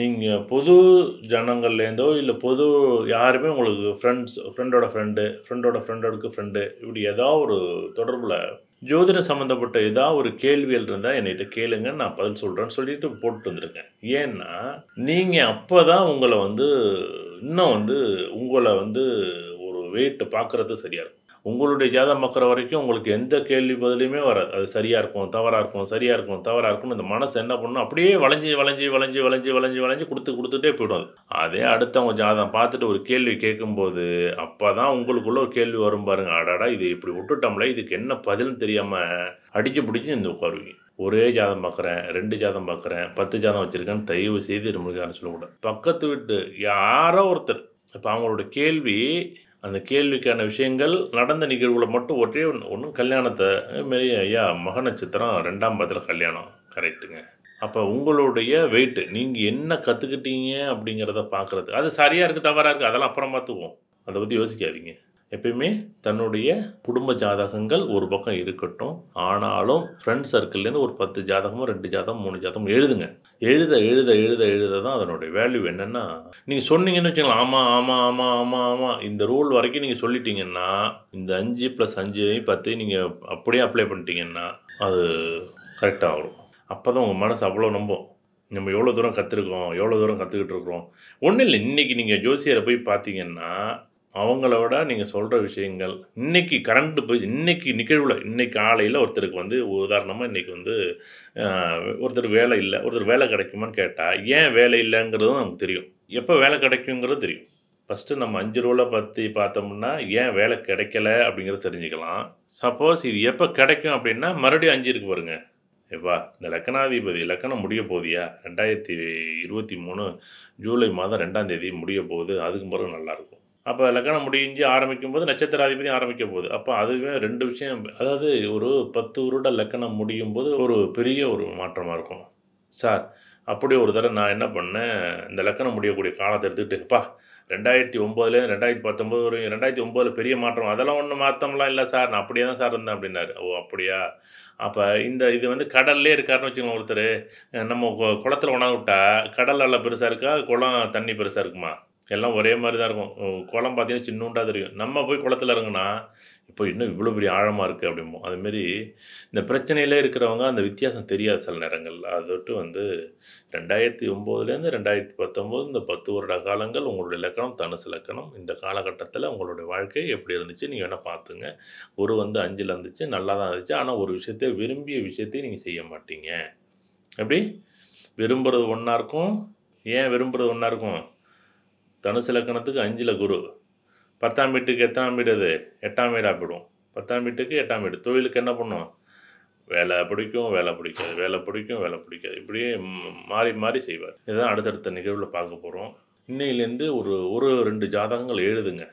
நீங்கள் பொது ஜனங்கள்லேருந்தோ இல்லை பொது யாருமே உங்களுக்கு ஃப்ரெண்ட்ஸ் ஃப்ரெண்டோட ஃப்ரெண்டு ஃப்ரெண்டோட ஃப்ரெண்டோட ஃப்ரெண்டு இப்படி ஏதாவது ஒரு தொடர்பில் ஜோதிட சம்மந்தப்பட்ட ஏதாவது ஒரு கேள்விகள் இருந்தால் என்னை இதை கேளுங்க நான் பதில் சொல்கிறேன்னு சொல்லிட்டு போட்டு வந்திருக்கேன் ஏன்னா நீங்கள் அப்போ தான் உங்களை வந்து இன்னும் வந்து உங்களை வந்து ஒரு வெயிட்டை பார்க்குறது சரியாக இருக்கும் உங்களுடைய ஜாதகம் பார்க்குற வரைக்கும் உங்களுக்கு எந்த கேள்வி பதிலையுமே வராது அது சரியாக இருக்கும் தவறாக இருக்கும் சரியாக இருக்கும் தவறாக இருக்கும்னு இந்த மனசு என்ன பண்ணும் அப்படியே வளைஞ்சி வளைஞ்சி வளைஞ்சி வளைஞ்சி வளைஞ்சி வளைஞ்சி கொடுத்து கொடுத்துட்டே போய்டும் அது அதே அடுத்தவங்க ஜாதகம் பார்த்துட்டு ஒரு கேள்வி கேட்கும்போது அப்போ தான் உங்களுக்குள்ள ஒரு கேள்வி வரும் பாருங்க அடாடா இது இப்படி விட்டுட்டோம்ல இதுக்கு என்ன பதில்னு தெரியாமல் அடித்து பிடிச்சி இந்த உட்காருவீங்க ஒரே ஜாதம் பார்க்குறேன் ரெண்டு ஜாதம் பார்க்குறேன் பத்து ஜாதம் வச்சுருக்கேன்னு தயவு செய்து நம்மளுக்கு சொல்லக்கூடாது பக்கத்து வீட்டு யாரோ ஒருத்தர் இப்போ அவங்களோட கேள்வி அந்த கேள்விக்கான விஷயங்கள் நடந்த நிகழ்வில் மட்டும் ஒற்றே ஒன்றும் கல்யாணத்தை மாரி ஐயா மக நட்சத்திரம் ரெண்டாம் பதில் கல்யாணம் கரெக்டுங்க அப்போ உங்களுடைய வெயிட்டு நீங்கள் என்ன கற்றுக்கிட்டீங்க அப்படிங்கிறத பார்க்குறது அது சரியாக இருக்குது தவறாக இருக்குது அதெல்லாம் அப்புறம் பார்த்துக்குவோம் அதை பற்றி யோசிக்காதீங்க எப்பயுமே தன்னுடைய குடும்ப ஜாதகங்கள் ஒரு பக்கம் இருக்கட்டும் ஆனாலும் ஃப்ரெண்ட் சர்க்கிள்லேருந்து ஒரு பத்து ஜாதகமோ ரெண்டு ஜாதகம் மூணு ஜாதகம் எழுதுங்க எழுத எழுத எழுத எழுத தான் அதனுடைய வேல்யூ என்னென்னா நீங்கள் சொன்னீங்கன்னு வச்சுக்கலாம் ஆமாம் ஆமாம் ஆமாம் ஆமாம் ஆமாம் இந்த ரூல் வரைக்கும் நீங்கள் சொல்லிட்டீங்கன்னா இந்த அஞ்சு ப்ளஸ் அஞ்சு பத்து நீங்கள் அப்படியே அப்ளை பண்ணிட்டீங்கன்னா அது கரெக்டாக வரும் அப்போ தான் உங்கள் மனசு அவ்வளோ நம்பும் நம்ம எவ்வளோ தூரம் கற்றுருக்கோம் எவ்வளோ தூரம் கற்றுக்கிட்டு இருக்கிறோம் ஒன்றும் இல்லை இன்றைக்கி நீங்கள் ஜோசியரை போய் பார்த்தீங்கன்னா அவங்களோட நீங்கள் சொல்கிற விஷயங்கள் இன்றைக்கி கரண்ட்டு போய் இன்றைக்கி நிகழ்வில் இன்றைக்கி காலையில் ஒருத்தருக்கு வந்து உதாரணமாக இன்றைக்கி வந்து ஒருத்தர் வேலை இல்லை ஒருத்தர் வேலை கிடைக்குமான்னு கேட்டால் ஏன் வேலை இல்லைங்கிறதும் நமக்கு தெரியும் எப்போ வேலை கிடைக்குங்கிறது தெரியும் ஃபஸ்ட்டு நம்ம அஞ்சு ரூபாவில் பற்றி பார்த்தோம்னா ஏன் வேலை கிடைக்கல அப்படிங்கிறத தெரிஞ்சுக்கலாம் சப்போஸ் இது எப்போ கிடைக்கும் அப்படின்னா மறுபடியும் அஞ்சு இருக்கு பாருங்க எப்பா இந்த லக்கணாதிபதி லக்கணம் முடிய போதியா ரெண்டாயிரத்தி இருபத்தி மூணு ஜூலை மாதம் ரெண்டாம் தேதி முடிய போகுது அதுக்கு பிறகு நல்லாயிருக்கும் அப்போ லக்கணம் முடிஞ்சு ஆரம்பிக்கும் போது நட்சத்திராதிபதி ஆரம்பிக்க போகுது அப்போ அதுவே ரெண்டு விஷயம் அதாவது ஒரு பத்து வருட லக்கணம் முடியும் போது ஒரு பெரிய ஒரு மாற்றமாக இருக்கும் சார் அப்படி ஒரு தடவை நான் என்ன பண்ணேன் இந்த லக்கணம் முடியக்கூடிய காலத்தை எடுத்துக்கிட்டுப்பா ரெண்டாயிரத்தி ஒம்போதுலேருந்து ரெண்டாயிரத்தி பத்தொம்போது வரைக்கும் ரெண்டாயிரத்தி ஒம்போதில் பெரிய மாற்றம் அதெல்லாம் ஒன்றும் மாற்றம்லாம் இல்லை சார் நான் அப்படியே தான் சார் இருந்தேன் அப்படின்னாரு ஓ அப்படியா அப்போ இந்த இது வந்து கடல்லே இருக்காருன்னு வச்சுக்கோங்க ஒருத்தர் நம்ம குளத்தில் உணவு விட்டா கடல் நல்லா பெருசாக இருக்கா குளம் தண்ணி பெருசாக இருக்குமா எல்லாம் ஒரே மாதிரி தான் இருக்கும் குளம் பார்த்தீங்கன்னா சின்னூண்டாக தெரியும் நம்ம போய் குளத்தில் இறங்குனா இப்போ இன்னும் இவ்வளோ பெரிய ஆழமாக இருக்குது அப்படிமோ அதுமாரி இந்த பிரச்சனையிலே இருக்கிறவங்க அந்த வித்தியாசம் தெரியாது சில நேரங்களில் அதொட்டு வந்து ரெண்டாயிரத்தி ஒம்போதுலேருந்து ரெண்டாயிரத்தி பத்தொம்போது இந்த பத்து வருட காலங்கள் உங்களுடைய இலக்கணம் தனுசு இலக்கணம் இந்த காலகட்டத்தில் உங்களுடைய வாழ்க்கை எப்படி இருந்துச்சு நீங்கள் வேணால் பார்த்துங்க ஒரு வந்து அஞ்சில் இருந்துச்சு நல்லா தான் இருந்துச்சு ஆனால் ஒரு விஷயத்தை விரும்பிய விஷயத்தையும் நீங்கள் செய்ய மாட்டீங்க எப்படி விரும்புகிறது ஒன்றா இருக்கும் ஏன் விரும்புகிறது ஒன்றா இருக்கும் தனுசு லக்கணத்துக்கு அஞ்சில் குரு பத்தாம் வீட்டுக்கு எத்தனாம் வீடு அது எட்டாம் வீடாக போயிடும் பத்தாம் வீட்டுக்கு எட்டாம் வீடு தொழிலுக்கு என்ன பண்ணும் வேலை பிடிக்கும் வேலை பிடிக்காது வேலை பிடிக்கும் வேலை பிடிக்காது இப்படியே மாறி மாறி செய்வார் இதுதான் அடுத்தடுத்த நிகழ்வில் பார்க்க போகிறோம் இன்னையிலேருந்து ஒரு ஒரு ரெண்டு ஜாதகங்கள் எழுதுங்க